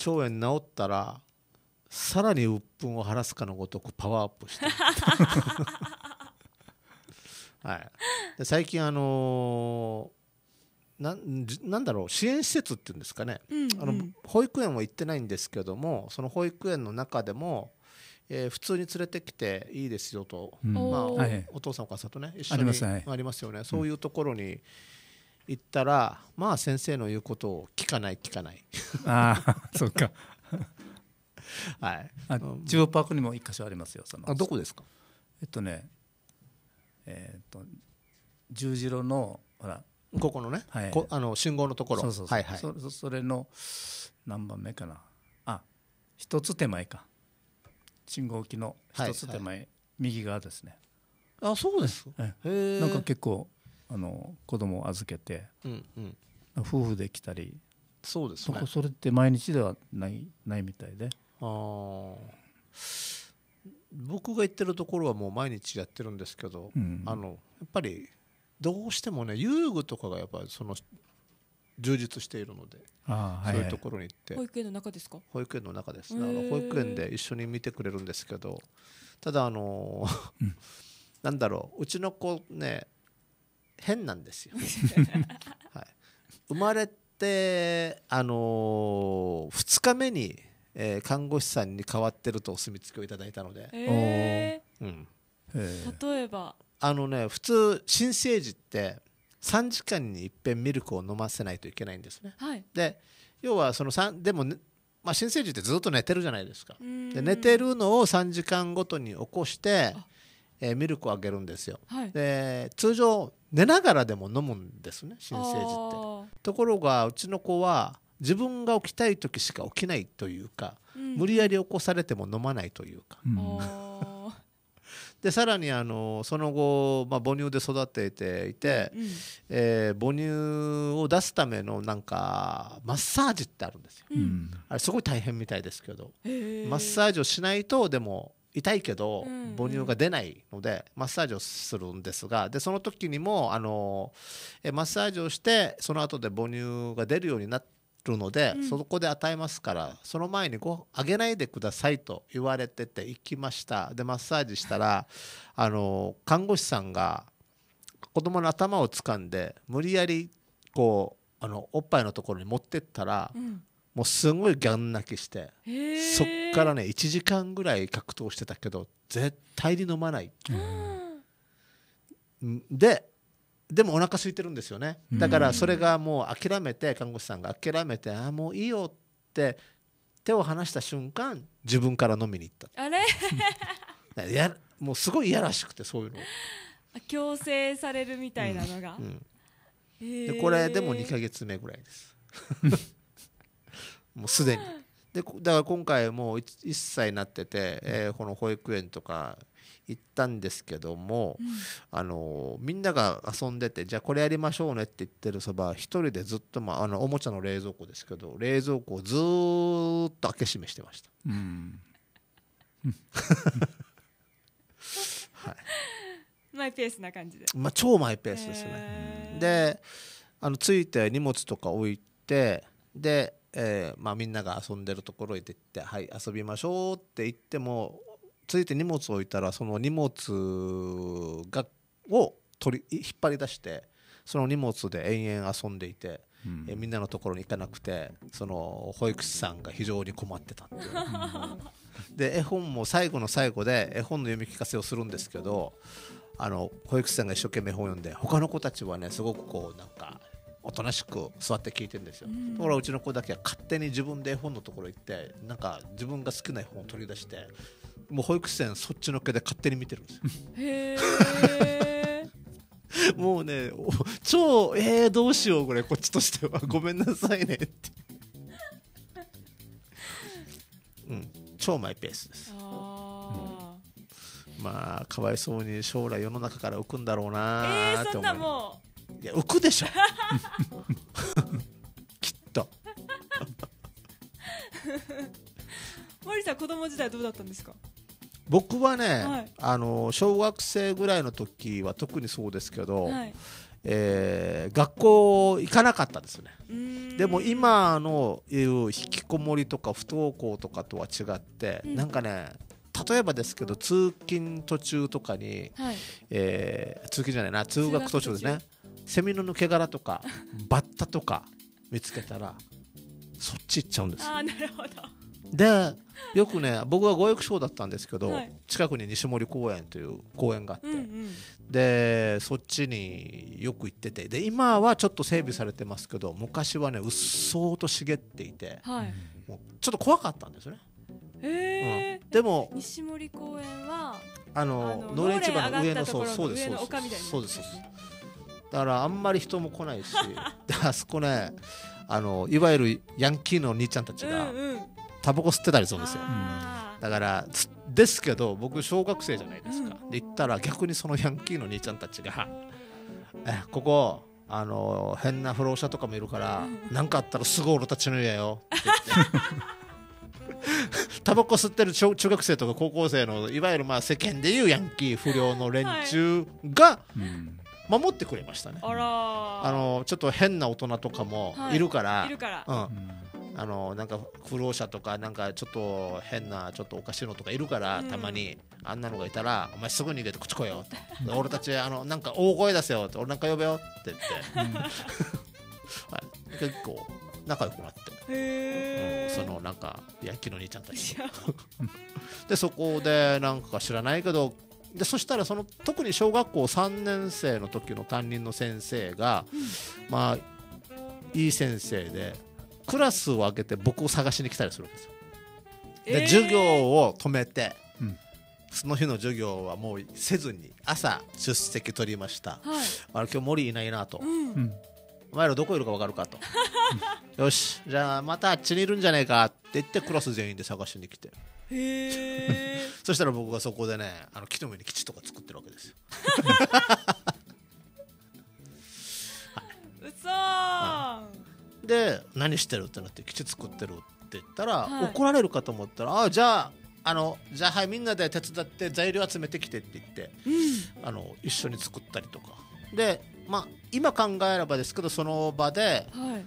腸炎治ったらさらに鬱憤を晴らすかのごとくパワーアップして *laughs* はい、で最近あのー、なんだろう支援施設っていうんですかね、うんうん、あの保育園は行ってないんですけどもその保育園の中でも、えー、普通に連れてきていいですよと、うん、まあお、はい、お父さんお母さんとね一緒にありますよね、そういうところに行ったら、まあ先生の言うことを聞かない聞かないああそうかはい。あ、中央パークにも一箇所ありますよ。その。あ、どこですか。えっとね。えー、っと。十字路の、ほら。ここのね、はい、こ、あの信号のところ。そうそうそう。はいはい、そそれの。何番目かな。あ。一つ手前か。信号機の一つ手前、はいはい、右側ですね。あ、そうです。えなんか結構。あの子供を預けて、うんうん、夫婦で来たりそうです、ね、そこそれって毎日ではないないみたいであ僕が行ってるところはもう毎日やってるんですけど、うん、あのやっぱりどうしてもね遊具とかがやっぱその充実しているので、はい、そういうところに行って保育園の中ですか保育園の中です保育園で一緒に見てくれるんですけどただあのー、*laughs* なんだろううちの子ね変なんですよ、*laughs* はい、生まれてあのー、2日目にえー、看護師さんに代わってるとお墨付きをいただいたので、えーうん、例えばあのね普通新生児って3時間にいっぺんミルクを飲ませないといけないんですね、はい、で要はその3でも、ね、まあ、新生児ってずっと寝てるじゃないですかで寝てるのを3時間ごとに起こして、えー、ミルクをあげるんですよ、はい、で通常寝ながらでも飲むんですね新生児ってところがうちの子は自分が起きたい時しか起きないというか、うん、無理やり起こされても飲まないというか。うん、*laughs* でさらにあのその後、まあ、母乳で育てていて、うん、えー、母乳を出すためのなんかマッサージってあるんですよ、あれすごい大変みたいですけどマッサージをしないとでも痛いけど母乳が出ないのでマッサージをするんですがでその時にもあのマッサージをしてその後で母乳が出るようになってるので、うん、そこで与えますからその前にごあげないでくださいと言われてて行きましたでマッサージしたらあの看護師さんが子供の頭を掴んで無理やりこうあのおっぱいのところに持ってったら、うん、もうすごいギャン泣きしてそっからね1時間ぐらい格闘してたけど絶対に飲まない。うん、ででもお腹空いてるんですよねだからそれがもう諦めて看護師さんが諦めてああもういいよって手を離した瞬間自分から飲みに行ったあれ *laughs* やもうすごいいやらしくてそういうの強制されるみたいなのが、うんうんでこれでも2か月目ぐらいです *laughs* もうすでにでだから今回もう 1, 1歳になってて、えー、この保育園とか行ったんですけども、うん、あのみんなが遊んでてじゃあこれやりましょうねって言ってるそば1人でずっと、まあ、あのおもちゃの冷蔵庫ですけど冷蔵庫をずっと開け閉めしてました。うん *laughs* はい、マイペースな感じで、まあ、超マイペースですね。であのついて荷物とか置いてで、えーまあ、みんなが遊んでるところへ行って「はい遊びましょう」って言ってもついて荷物を置いたらその荷物がを取り引っ張り出してその荷物で延々遊んでいて、うん、えみんなのところに行かなくてその保育士さんが非常に困ってたっていう、ん、で絵本も最後の最後で絵本の読み聞かせをするんですけどあの保育士さんが一生懸命本を読んで他の子たちはねすごくこうなんかおとなしく座って聞いてるんですよ、うん、ところがうちの子だけは勝手に自分で絵本のところ行ってなんか自分が好きな絵本を取り出してもう保育士さんそっちのけで勝手に見てるんですよ。*laughs* もうね超えー、どうしようこれこっちとしては *laughs* ごめんなさいねってうん超マイペースです、うん、まあかわいそうに将来世の中から浮くんだろうなーって思う、えー、そんなもういや浮くでしょ *laughs* きっと森さん子供時代どうだったんですか僕はね、はい、あの小学生ぐらいの時は特にそうですけど、はい、えー、学校行かなかったですねでも今のいう引きこもりとか不登校とかとは違って、うん、なんかね例えばですけど通勤途中とかに、はい、えー、通勤じゃないな通学途中ですねセミの抜け殻とか *laughs* バッタとか見つけたらそっち行っちゃうんですあなるほどでよくね僕は語育賞だったんですけど、はい、近くに西森公園という公園があって、うんうん、でそっちによく行っててで今はちょっと整備されてますけど昔はねうっそうと茂っていて、はい、もうちょっと怖かったんですね。えー、うん、でも西森公園はあの農連市場の上のそうそうですそうですそうですだからあんまり人も来ないし *laughs* あそこねあのいわゆるヤンキーの兄ちゃんたちがタバコ吸ってたりするんですよ、うんうん、だからですけど僕小学生じゃないですか、で行ったら逆にそのヤンキーの兄ちゃんたちが「*laughs* えここあの変な不老者とかもいるから何、かあったらすぐ俺たちの家よ」って言って。*laughs* タバコ吸ってる中学生とか高校生のいわゆるまあ世間でいうヤンキー不良の連中が、はいうん守ってくれましたねあのちょっと変な大人とかもいるから、はい、いるから、うん、あのなんか不老者とかなんかちょっと変なちょっとおかしいのとかいるから、たまにあんなのがいたら「お前すぐ逃げてこっち来いよ」俺たちあのなんか大声出せよ」俺なんか呼べよ」って言って、うん、*laughs* 結構仲良くなって、うん、そのなんか野球の兄ちゃんたち *laughs* でそこでなんか知らないけどでそしたらその特に小学校3年生の時の担任の先生が、うん、まあいい先生でクラスを開けて僕を探しに来たりするんですよ。で、えー、授業を止めて、うん、その日の授業はもうせずに朝出席取りました、はい、あれ今日森いないなと、うん、お前らどこいるか分かるかと *laughs* よしじゃあまたあっちにいるんじゃねえかって言ってクラス全員で探しに来て。へえ *laughs* そしたら僕がそこでねあの木の上に基地とか作ってるわけですよ *laughs* はい、で何してるってなって基地作ってるって言ったら、はい、怒られるかと思ったらあじゃああのじゃあはいみんなで手伝って材料集めてきてって言って、うん、あの一緒に作ったりとかでまあ今考えればですけどその場で、はい、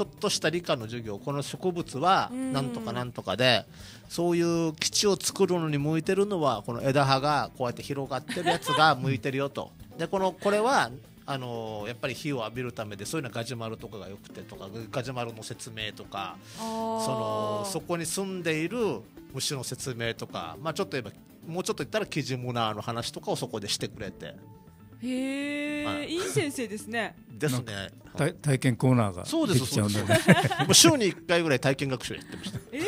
ちょっとした理科の授業この植物はなんとかなんとかでそういう基地を作るのに向いてるのはこの枝葉がこうやって広がってるやつが *laughs* 向いてるよと。でこのこれはあのやっぱり火を浴びるためでそういうのはガジュマルとかがよくてとかガジュマルの説明とかそのそこに住んでいる虫の説明とか、まあ、ちょっと言えばもうちょっと言ったらキジムナーの話とかをそこでしてくれてへえ、い、いい先生ですね。ですね。体体験コーナーがそうですそうです。もう週に一回ぐらい体験学習やってました。ええ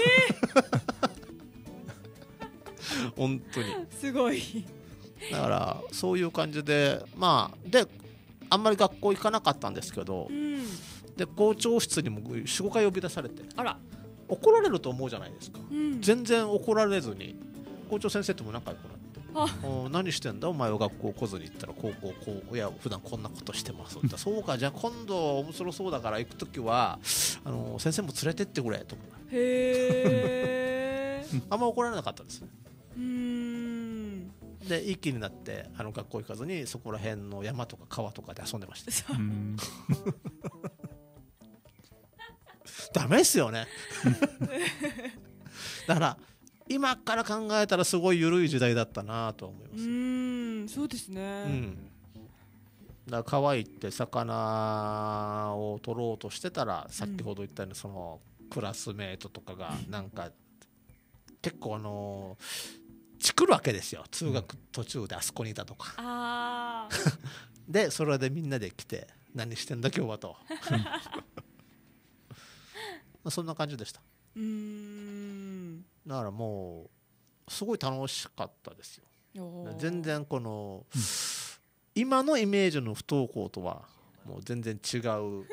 ー。*laughs* 本当に。すごい。だからそういう感じでまあであんまり学校行かなかったんですけど、うん、で校長室にも45回呼び出されてあら怒られると思うじゃないですか、うん、全然怒られずに校長先生とも仲良くなっ何してんだお前は学校来ずに行ったら高校こういや普段こんなことしてますみた *laughs* そうかじゃあ今度面白そうだから行く時はあの先生も連れてってくれとかへえ *laughs* あんま怒られなかったですねうんで一気になってあの学校行かずにそこら辺の山とか川とかで遊んでました *laughs* ダメっすよねだから今から考えたらすごい緩い時代だったなと思いますうんそうですね、うん、だから川行って魚を取ろうとしてたら先ほど言ったようにそのクラスメートとかがなんか結構あのチクるわけですよ通学途中であそこにいたとか、うん、*laughs* でそれでみんなで来て何してんだ今日はと *laughs* *laughs* そんな感じでしたうんだからもうすごい楽しかったですよ全然この、うん、今のイメージの不登校とはもう全然違う、うん、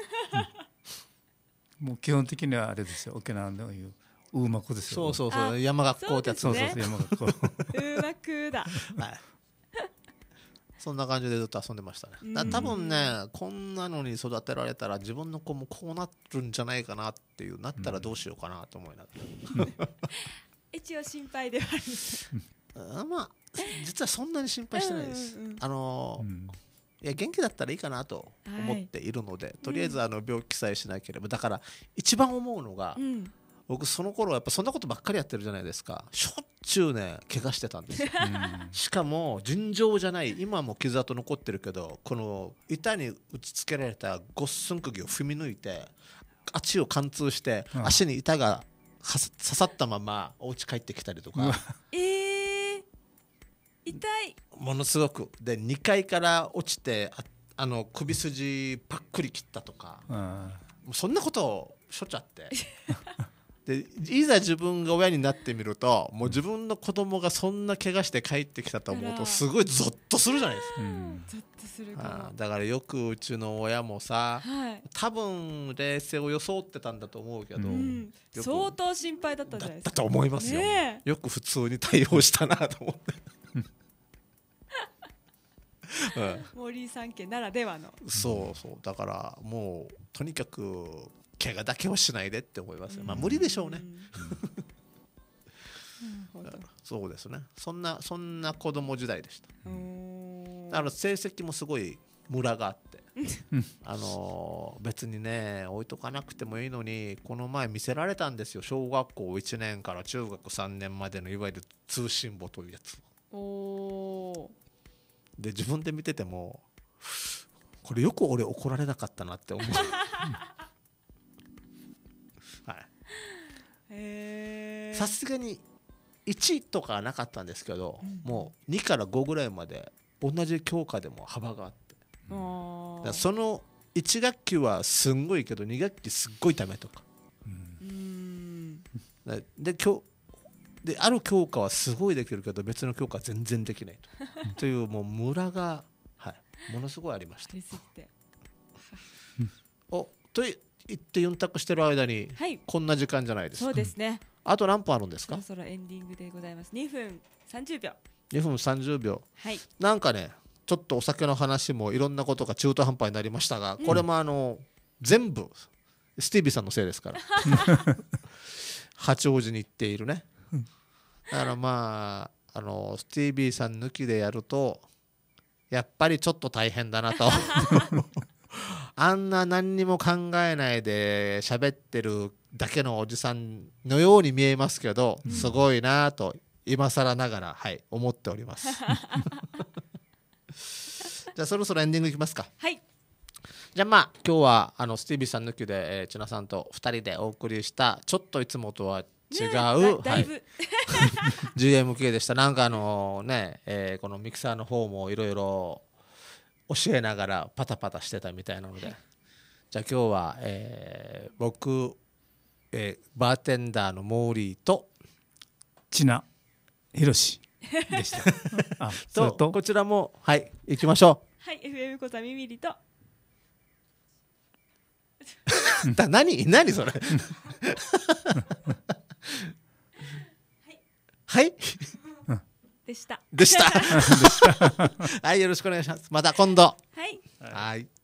もう基本的にはあれですよ沖縄のいうウーマコですよ、ね、そうそうそう山学校ってやつそうそうそう山学校ウーマクだ、はいそんな感じでずっと遊んでましたね、多分ねこんなのに育てられたら自分の子もこうなるんじゃないかなっていうなったらどうしようかなと思いながら、*laughs* 一応心配ではある *laughs* まあ実はそんなに心配してないです、あのいや元気だったらいいかなと思っているので、とりあえずあの病気さえしなければ、だから一番思うのが、うん、僕その頃はやっぱそんなことばっかりやってるじゃないですかしょっちゅうね怪我してたんですよしかも尋常じゃない今も傷跡残ってるけどこの板に打ち付けられたごっすん釘を踏み抜いて足を貫通して足に板が刺さったままお家帰ってきたりとか、えー、痛いものすごくで2階から落ちてあの首筋パックリ切ったとか、うん、そんなことをしょっちゃって *laughs* でいざ自分が親になってみるともう自分の子供がそんな怪我して帰ってきたと思うとすごいゾッとするじゃないですか。とするだからよくうちの親もさ、はい、多分冷静を装ってたんだと思うけど、うん、相当心配だったじゃないですか。だと思いますよ、ね。よく普通に対応したなと思って。森 *laughs* うん、さん家ならではのそうそうだからもうとにかく怪我だけはしないでって思います、ね、まあ無理でしょうね。そうですねそんなそんな子供時代でした。あの成績もすごいムラがあって *laughs* あの別にね置いとかなくてもいいのにこの前見せられたんですよ小学校1年から中学3年までのいわゆる通信簿というやつで自分で見ててもこれよく俺怒られなかったなって思う *laughs* さすがに1とかなかったんですけど、うん、もう2から5ぐらいまで同じ教科でも幅があって、うん、その1学期はすんごいけど2学期すっごいダメとか。うん、で今日である教科はすごいできるけど別の教科は全然できないとというもうムラが、はい、ものすごいありました。おという行って四択してる間に、はい、こんな時間じゃないですかそうですねあと何分あるんですかそろそろエンディングでございます二分三十秒二分三十秒、はい、なんかねちょっとお酒の話もいろんなことが中途半端になりましたが、うん、これもあの全部スティービーさんのせいですから *laughs* 八王子に行っているねだからまああのスティービーさん抜きでやるとやっぱりちょっと大変だなと *laughs* あんな何にも考えないで喋ってるだけのおじさんのように見えますけど、すごいなと今更ながら、はい、思っております *laughs* じゃあそろそろエンディングいきますか。はいじゃあまあ今日はあのスティービーさん抜きで、えー、千奈さんと2人でお送りしたちょっといつもとは違う、ね、はい、GMK *laughs* でしたなんかあのね、えー、このミキサーの方もいろいろ教えながらパタパタしてたみたいなのでじゃあ今日は、えー、僕、えー、バーテンダーのモーリーとちなひろしでした *laughs* ととこちらもはい行きましょうはい FM 小座みみりと *laughs* だ何何それはい、はいでした。*laughs* でした。はい、よろしくお願いします。また今度。はい。はい